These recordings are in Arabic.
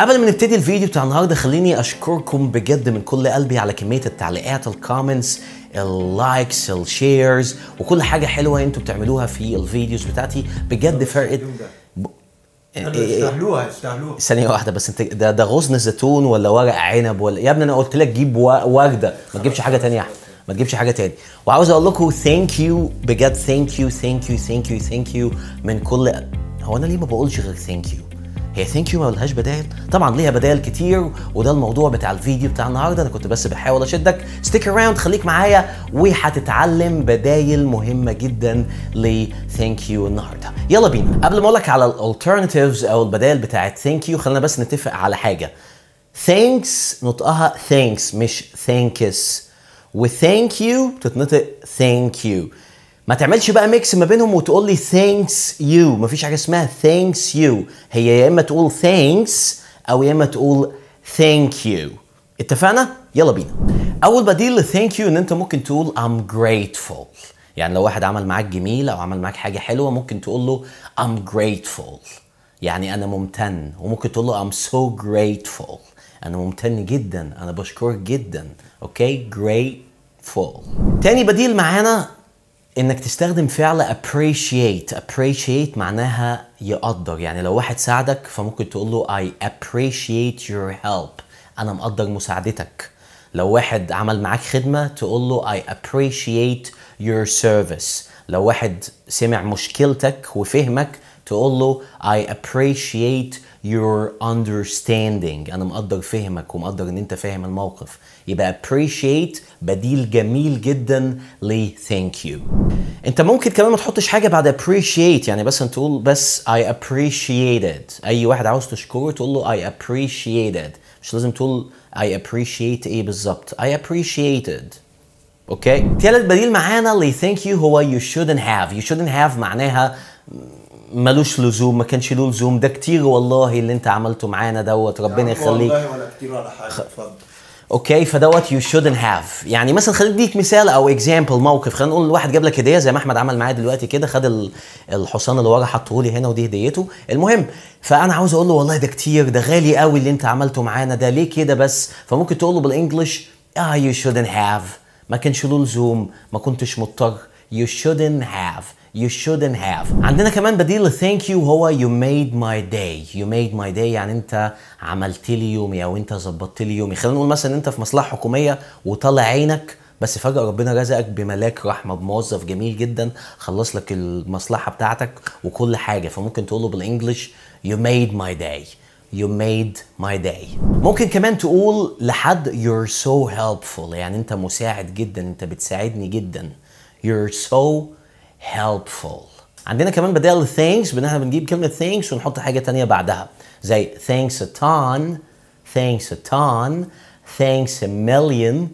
قبل ما نبتدي الفيديو بتاع النهارده خليني اشكركم بجد من كل قلبي على كميه التعليقات الكومنتس اللايكس الشيرز وكل حاجه حلوه انتوا بتعملوها في الفيديوز بتاعتي بجد فرقت إيه، إيه، إيه. استهلوها استهلوها ثانية واحدة بس انت ده ده غصن زيتون ولا ورق عنب ولا يا ابني انا قلت لك جيب وردة ما تجيبش حاجة تانية ما تجيبش حاجه تاني وعاوز اقول لكم ثانك يو بجد ثانك يو ثانك يو ثانك يو ثانك يو من كل هو انا ليه ما بقولش غير ثانك يو هي ثانك يو ما لهاش بدايل طبعا ليها بدايل كتير وده الموضوع بتاع الفيديو بتاع النهارده انا كنت بس بحاول اشدك ستيك اراوند خليك معايا وهتتعلم بدايل مهمه جدا لثانك يو النهارده يلا بينا قبل ما اقول لك على الالترناتيفز او البدايل بتاعت ثانك يو خلينا بس نتفق على حاجه ثانكس نطقها ثانكس مش ثانكس وثانك يو بتتنطق ثانك يو ما تعملش بقى ميكس ما بينهم وتقول لي ثانكس يو مفيش حاجه اسمها ثانكس يو هي يا اما تقول ثانكس او يا اما تقول ثانك يو اتفقنا يلا بينا اول بديل لثانك يو ان انت ممكن تقول ام grateful يعني لو واحد عمل معاك جميل او عمل معاك حاجه حلوه ممكن تقول له ام grateful يعني انا ممتن وممكن تقول له ام so grateful انا ممتن جدا انا بشكرك جدا اوكي okay? grateful تاني بديل معانا انك تستخدم فعل appreciate appreciate معناها يقدر يعني لو واحد ساعدك فممكن تقول له I appreciate your help انا مقدر مساعدتك لو واحد عمل معاك خدمة تقول له I appreciate your service لو واحد سمع مشكلتك وفهمك تقول له I appreciate your understanding أنا مقدر فهمك ومقدر إن أنت فاهم الموقف يبقى appreciate بديل جميل جدا ل thank you أنت ممكن كمان ما تحطش حاجة بعد appreciate يعني بس تقول بس I appreciated أي واحد عاوز تشكره تقول له I appreciated مش لازم تقول I appreciate إيه بالظبط I appreciated اوكي تالت بديل معانا اللي ثانك يو هو يو shouldn't هاف يو shouldn't هاف معناها ملوش لزوم ما كانش له لزوم ده كتير والله اللي انت عملته معانا دوت ربنا يعني يخليك والله ولا كتير ولا حاجه اتفضل اوكي فدوت يو شودنت هاف يعني مثلا خليني اديك مثال او اكزامبل موقف خلينا نقول الواحد جاب لك هديه زي ما احمد عمل معايا دلوقتي كده خد الحصان اللي ورا حطه لي هنا ودي هديته المهم فانا عاوز اقول له والله ده كتير ده غالي قوي اللي انت عملته معانا ده ليه كده بس فممكن تقول له بالانجلش اه يو شودنت هاف ما كانش له لزوم ما كنتش مضطر يو شودنت هاف you shouldn't have عندنا كمان بديل thank يو هو you made my day you made my day يعني انت عملت لي يومي او انت ظبطت لي يومي خلينا نقول مثلا انت في مصلحه حكوميه وطالع عينك بس فجأة ربنا رزقك بملاك رحمة بموظف جميل جدا خلص لك المصلحة بتاعتك وكل حاجة فممكن تقوله بالانجلش you made my day you made my day ممكن كمان تقول لحد you're so helpful يعني انت مساعد جدا انت بتساعدني جدا you're so helpful عندنا كمان بدال thanks بان احنا بنجيب كلمه thanks ونحط حاجه تانية بعدها زي thanks a ton thanks a ton thanks a million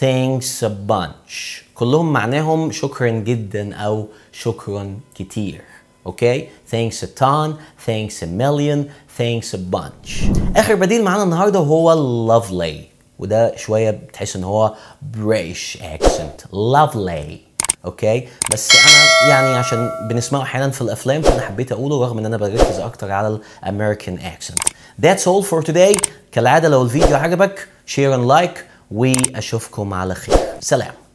thanks a bunch كلهم معناهم شكرا جدا او شكرا كتير اوكي thanks a ton thanks a million thanks a bunch اخر بديل معانا النهارده هو lovely وده شويه بتحس ان هو British accent lovely اوكي بس انا يعني عشان بنسمعه احيانا في الافلام فانا حبيت اقوله رغم ان انا بركز اكتر على الامريكان اكسنت That's all for today كالعاده لو الفيديو عجبك شير اند لايك واشوفكم على خير سلام